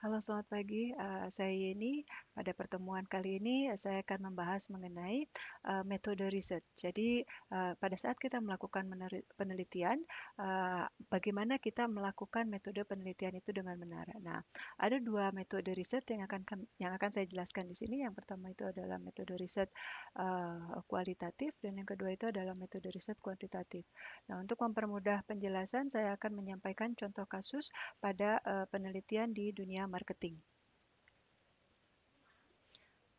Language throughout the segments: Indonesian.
Halo, selamat pagi. Uh, saya Yeni. Pada pertemuan kali ini saya akan membahas mengenai, uh, metode riset. Jadi, uh, pada saat kita melakukan penelitian, uh, bagaimana kita melakukan metode penelitian itu dengan benar. Nah, ada dua metode riset yang akan yang akan saya jelaskan di sini. Yang pertama itu adalah metode riset, uh, kualitatif dan yang kedua itu adalah metode riset kuantitatif. Nah, untuk mempermudah penjelasan saya akan menyampaikan contoh kasus pada, uh, penelitian di dunia marketing.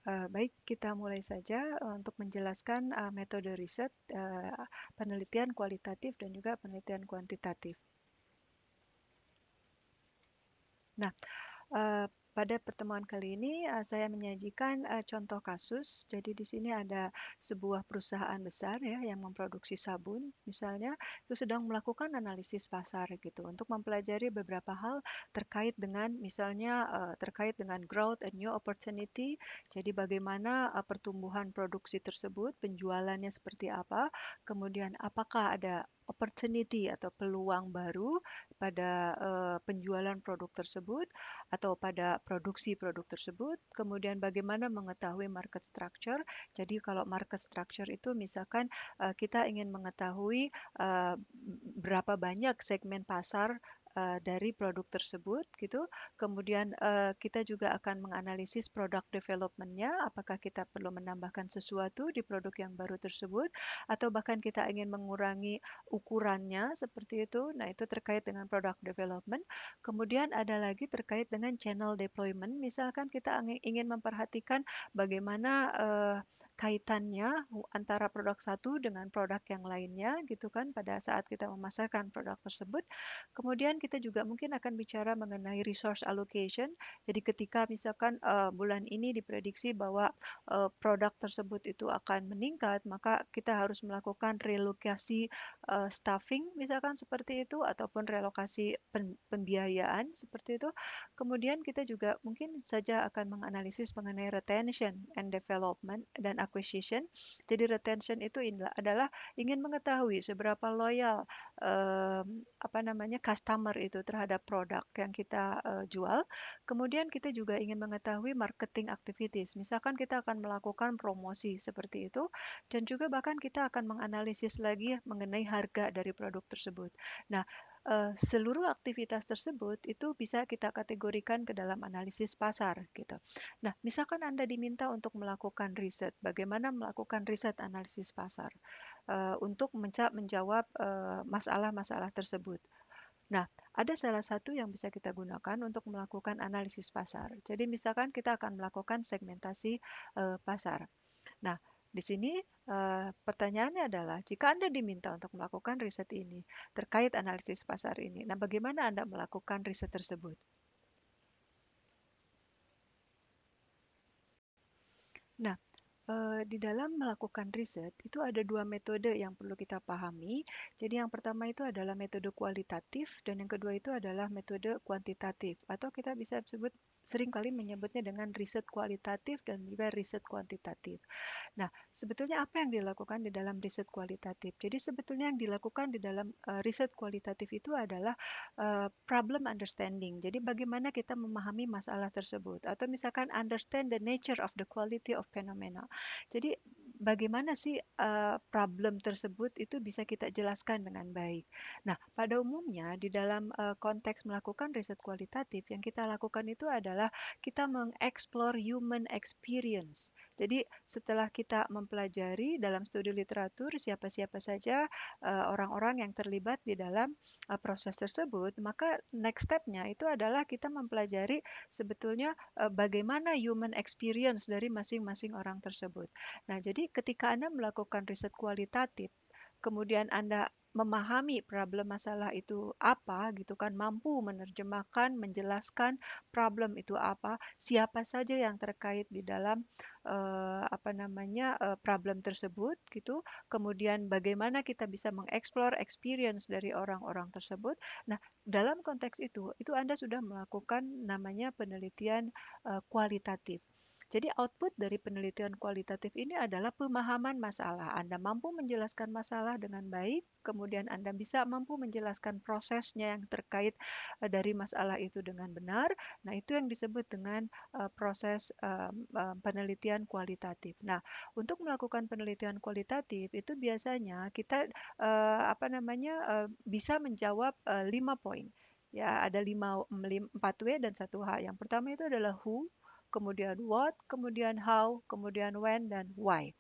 Uh, baik, kita mulai saja eh, untuk menjelaskan uh, metode riset, uh, penelitian kualitatif, dan juga penelitian kuantitatif. Nah, uh, pada pertemuan kali ini eh, saya menyajikan eh, contoh kasus. Jadi di sini ada sebuah perusahaan besar ya yang memproduksi sabun misalnya itu sedang melakukan analisis pasar gitu untuk mempelajari beberapa hal terkait dengan misalnya eh, terkait dengan growth and new opportunity. Jadi bagaimana pertumbuhan produksi tersebut, penjualannya seperti apa, kemudian apakah ada opportunity atau peluang baru pada uh, penjualan produk tersebut atau pada produksi produk tersebut. Kemudian bagaimana mengetahui market structure. Jadi kalau market structure itu misalkan uh, kita ingin mengetahui uh, berapa banyak segmen pasar Eh, dari produk tersebut gitu. Kemudian uh, kita juga akan menganalisis produk developmentnya, apakah kita perlu menambahkan sesuatu di produk yang baru tersebut, atau bahkan kita ingin mengurangi ukurannya seperti itu. Nah itu terkait dengan produk development. Kemudian ada lagi terkait dengan channel deployment. Misalkan kita ingin memperhatikan bagaimana uh, kaitannya antara produk satu dengan produk yang lainnya gitu kan pada saat kita memasarkan produk tersebut. Kemudian kita juga mungkin akan bicara mengenai resource allocation. Jadi ketika misalkan uh, bulan ini diprediksi bahwa uh, produk tersebut itu akan meningkat, maka kita harus melakukan relokasi uh, staffing misalkan seperti itu ataupun relokasi pen pembiayaan seperti itu. Kemudian kita juga mungkin saja akan menganalisis mengenai retention and development dan acquisition. Jadi retention itu adalah ingin mengetahui seberapa loyal eh, apa namanya customer itu terhadap produk yang kita eh, jual. Kemudian kita juga ingin mengetahui marketing activities. Misalkan kita akan melakukan promosi seperti itu dan juga bahkan kita akan menganalisis lagi mengenai harga dari produk tersebut. Nah, Eh, seluruh aktivitas tersebut itu bisa kita kategorikan ke dalam analisis pasar gitu. Nah, misalkan Anda diminta untuk melakukan riset, bagaimana melakukan riset analisis pasar eh, untuk menjawab eh, masalah-masalah tersebut. Nah, ada salah satu yang bisa kita gunakan untuk melakukan analisis pasar. Jadi, misalkan kita akan melakukan segmentasi eh, pasar. Nah, di sini, uh, pertanyaannya adalah jika Anda diminta untuk melakukan riset ini terkait analisis pasar ini, nah bagaimana Anda melakukan riset tersebut? Nah, eh, di dalam melakukan riset itu ada dua metode yang perlu kita pahami. Jadi yang pertama itu adalah metode kualitatif dan yang kedua itu adalah metode kuantitatif atau kita bisa sebut seringkali menyebutnya dengan riset kualitatif dan juga riset kuantitatif. Nah, sebetulnya apa yang dilakukan di dalam riset kualitatif? Jadi sebetulnya yang dilakukan di dalam uh, riset kualitatif itu adalah uh, problem understanding. Jadi bagaimana kita memahami masalah tersebut atau misalkan understand the nature of the quality of phenomena. Jadi bagaimana sih, uh, problem tersebut itu bisa kita jelaskan dengan baik. Nah, pada umumnya di dalam, uh, konteks melakukan riset kualitatif yang kita lakukan itu adalah kita mengeksplor human experience. Jadi setelah kita mempelajari dalam studi literatur siapa-siapa saja, orang orang-orang yang terlibat di dalam, uh, proses tersebut, maka next step-nya itu adalah kita mempelajari sebetulnya, uh, bagaimana human experience dari masing-masing orang tersebut. Nah, jadi ketika Anda melakukan riset kualitatif, kemudian Anda memahami problem masalah itu apa gitu kan mampu menerjemahkan menjelaskan problem itu apa siapa saja yang terkait di dalam eh, apa namanya eh, problem tersebut gitu kemudian bagaimana kita bisa mengeksplor experience dari orang-orang tersebut nah dalam konteks itu itu Anda sudah melakukan namanya penelitian eh, kualitatif jadi output dari penelitian kualitatif ini adalah pemahaman masalah. Anda mampu menjelaskan masalah dengan baik, kemudian Anda bisa mampu menjelaskan prosesnya yang terkait eh, dari masalah itu dengan benar. Nah, itu yang disebut dengan eh, proses penelitian kualitatif. Nah, untuk melakukan penelitian kualitatif itu biasanya kita eh, apa namanya bisa menjawab lima 5 poin. Ya, ada 5 4W dan 1H. Yang pertama itu adalah who, kemudian what, kemudian how, kemudian when, dan why.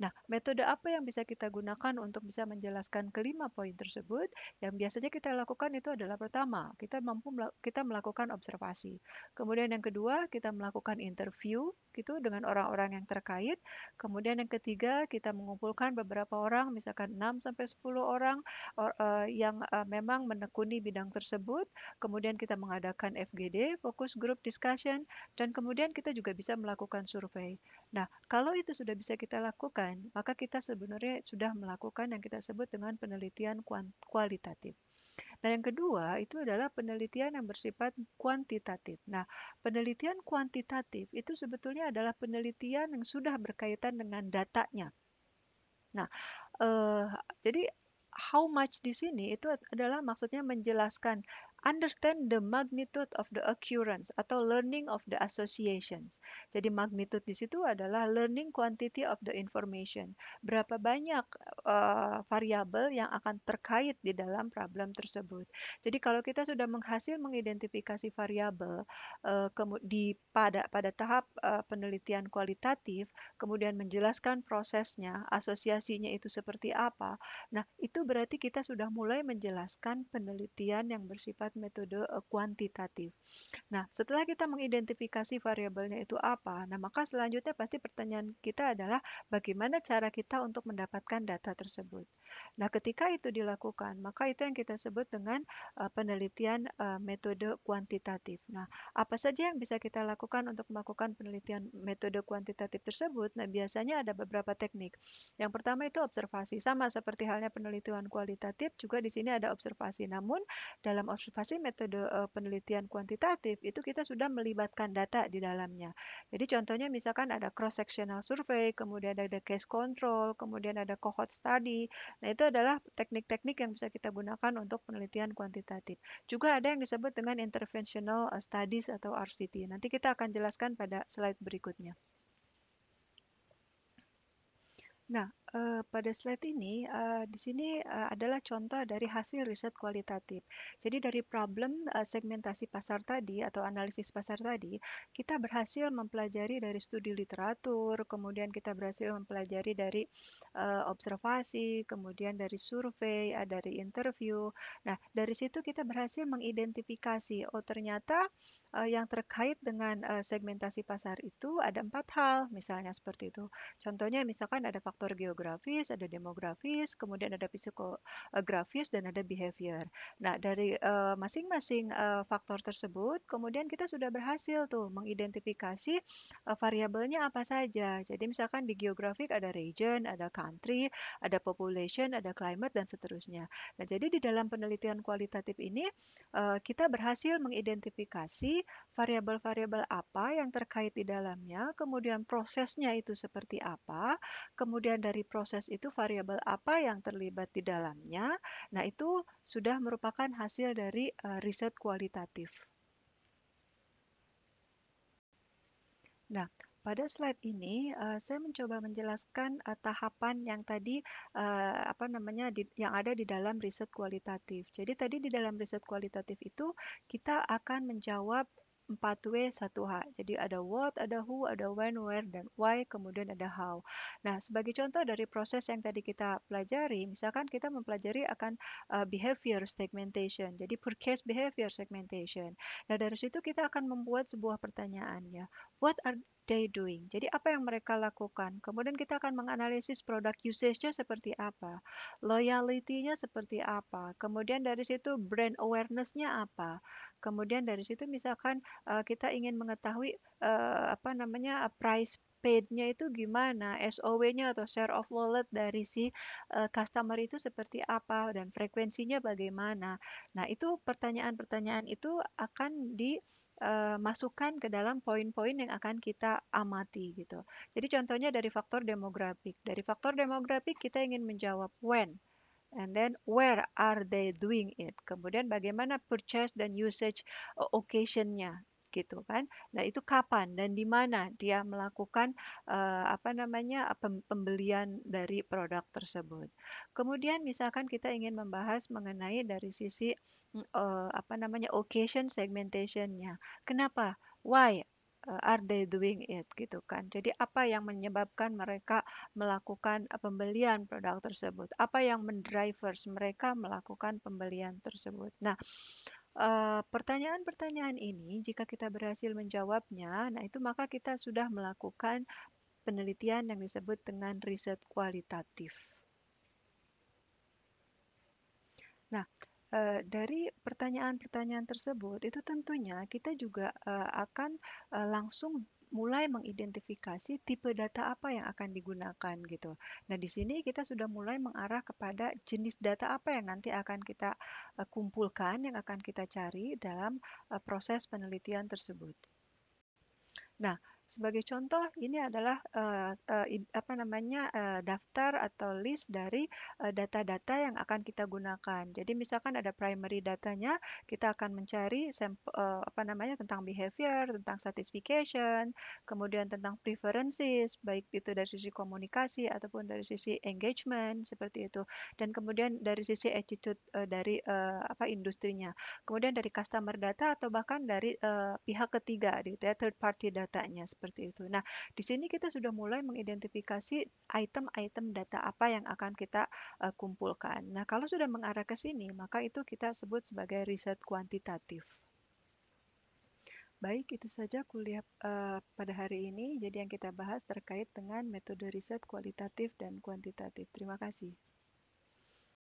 Nah, metode apa yang bisa kita gunakan untuk bisa menjelaskan kelima poin tersebut? Yang biasanya kita lakukan itu adalah pertama, kita mampu kita melakukan observasi. Kemudian yang kedua, kita melakukan interview gitu dengan orang-orang yang terkait. Kemudian yang ketiga, kita mengumpulkan beberapa orang, misalkan 6 sampai 10 orang or, uh, yang uh, memang menekuni bidang tersebut. Kemudian kita mengadakan FGD, fokus group discussion dan kemudian kita juga bisa melakukan survei. Nah, kalau itu sudah bisa kita lakukan Kan, maka kita sebenarnya sudah melakukan yang kita sebut dengan penelitian kualitatif. Nah, yang kedua itu adalah penelitian yang bersifat kuantitatif. Nah, penelitian kuantitatif itu sebetulnya adalah penelitian yang sudah berkaitan dengan datanya. Nah, eh, jadi how much di sini itu adalah maksudnya menjelaskan understand the magnitude of the occurrence atau learning of the associations. Jadi magnitude di situ adalah learning quantity of the information. Berapa banyak uh, variabel yang akan terkait di dalam problem tersebut. Jadi kalau kita sudah berhasil mengidentifikasi variabel uh, di pada pada tahap uh, penelitian kualitatif, kemudian menjelaskan prosesnya, asosiasinya itu seperti apa. Nah, itu berarti kita sudah mulai menjelaskan penelitian yang bersifat lewat metode eh, kuantitatif. Nah, setelah kita mengidentifikasi variabelnya itu apa, nah maka selanjutnya pasti pertanyaan kita adalah bagaimana cara kita untuk mendapatkan data tersebut. Nah, ketika itu dilakukan, maka itu yang kita sebut dengan uh, penelitian uh, metode kuantitatif. Nah, apa saja yang bisa kita lakukan untuk melakukan penelitian metode kuantitatif tersebut? Nah, biasanya ada beberapa teknik. Yang pertama itu observasi. Sama seperti halnya penelitian kualitatif, juga di sini ada observasi. Namun, dalam observasi metode uh, penelitian kuantitatif itu kita sudah melibatkan data di dalamnya. Jadi contohnya misalkan ada cross sectional survey, kemudian ada case control, kemudian ada cohort study, Nah, itu adalah teknik-teknik yang bisa kita gunakan untuk penelitian kuantitatif. Juga ada yang disebut dengan interventional eh, studies atau RCT. Nanti kita akan jelaskan pada slide berikutnya. Nah, Eh, pada slide ini, uh, di sini, uh, adalah contoh dari hasil riset kualitatif. Jadi dari problem, uh, segmentasi pasar tadi atau analisis pasar tadi, kita berhasil mempelajari dari studi literatur, kemudian kita berhasil mempelajari dari, uh, observasi, kemudian dari survei, uh, dari interview. Nah, dari situ kita berhasil mengidentifikasi, oh ternyata Eh, yang terkait dengan, eh, segmentasi pasar itu ada empat hal, misalnya seperti itu. Contohnya misalkan ada faktor geografis, ada demografis, kemudian ada psikografis eh, dan ada behavior. Nah dari, masing-masing, faktor tersebut kemudian kita sudah berhasil tuh mengidentifikasi, variabelnya apa saja. Jadi misalkan di geografik ada region, ada country, ada population, ada climate dan seterusnya. Nah jadi di dalam penelitian kualitatif ini, kita berhasil mengidentifikasi variabel-variabel apa yang terkait di dalamnya, kemudian prosesnya itu seperti apa, kemudian dari proses itu variabel apa yang terlibat di dalamnya. Nah, itu sudah merupakan hasil dari eh, riset kualitatif. Nah, pada slide ini, uh, saya mencoba menjelaskan, uh, tahapan yang tadi, uh, apa namanya, di yang ada di dalam riset kualitatif. Jadi tadi di dalam riset kualitatif itu kita akan menjawab 4W, 1H. Jadi ada what, ada who, ada when, where, dan why, kemudian ada how. Nah, sebagai contoh dari proses yang tadi kita pelajari, misalkan kita mempelajari akan, uh, behavior segmentation, jadi per case behavior segmentation. Nah, dari situ kita akan membuat sebuah pertanyaan ya, what are they doing? Jadi apa yang mereka lakukan? Kemudian kita akan menganalisis produk usage-nya seperti apa, loyalty seperti apa, kemudian dari situ brand awareness-nya apa. Kemudian dari situ misalkan uh, kita ingin mengetahui uh, apa namanya uh, price paid-nya itu gimana, SOW-nya atau share of wallet dari si uh, customer itu seperti apa dan frekuensinya bagaimana. Nah, itu pertanyaan-pertanyaan itu akan di eh, masukkan ke dalam poin-poin yang akan kita amati gitu. Jadi contohnya dari faktor demografik. Dari faktor demografik kita ingin menjawab when and then where are they doing it. Kemudian bagaimana purchase dan usage occasionnya gitu kan. Nah, itu kapan dan di mana dia melakukan, uh, apa namanya, pembelian dari produk tersebut. Kemudian misalkan kita ingin membahas mengenai dari sisi, uh, apa namanya, occasion segmentation-nya. Kenapa? Why, are they doing it? Gitu kan. Jadi apa yang menyebabkan mereka melakukan, pembelian produk tersebut? Apa yang mendrivers mereka melakukan pembelian tersebut? Nah pertanyaan eh, pertanyaan-pertanyaan ini jika kita berhasil menjawabnya, nah itu maka kita sudah melakukan penelitian yang disebut dengan riset kualitatif. Nah, eh, dari pertanyaan-pertanyaan tersebut itu tentunya kita juga, eh, akan, langsung mulai mengidentifikasi tipe data apa yang akan digunakan gitu. Nah, di sini kita sudah mulai mengarah kepada jenis data apa yang nanti akan kita eh, kumpulkan, yang akan kita cari dalam eh, proses penelitian tersebut. Nah, sebagai contoh, ini adalah uh, uh, apa namanya uh, daftar atau list dari data-data yang akan kita gunakan. Jadi misalkan ada primary datanya, kita akan mencari sampel, apa namanya tentang behavior, tentang satisfaction, kemudian tentang preferences, baik itu dari sisi komunikasi ataupun dari sisi engagement seperti itu. Dan kemudian dari sisi attitude dari apa industrinya. Kemudian dari customer data atau bahkan dari pihak ketiga, gitu ya, third party datanya seperti itu. Nah, di sini kita sudah mulai mengidentifikasi item-item data apa yang akan kita uh, kumpulkan. Nah, kalau sudah mengarah ke sini, maka itu kita sebut sebagai riset kuantitatif. Baik, itu saja kuliah uh, pada hari ini. Jadi yang kita bahas terkait dengan metode riset kualitatif dan kuantitatif. Terima kasih.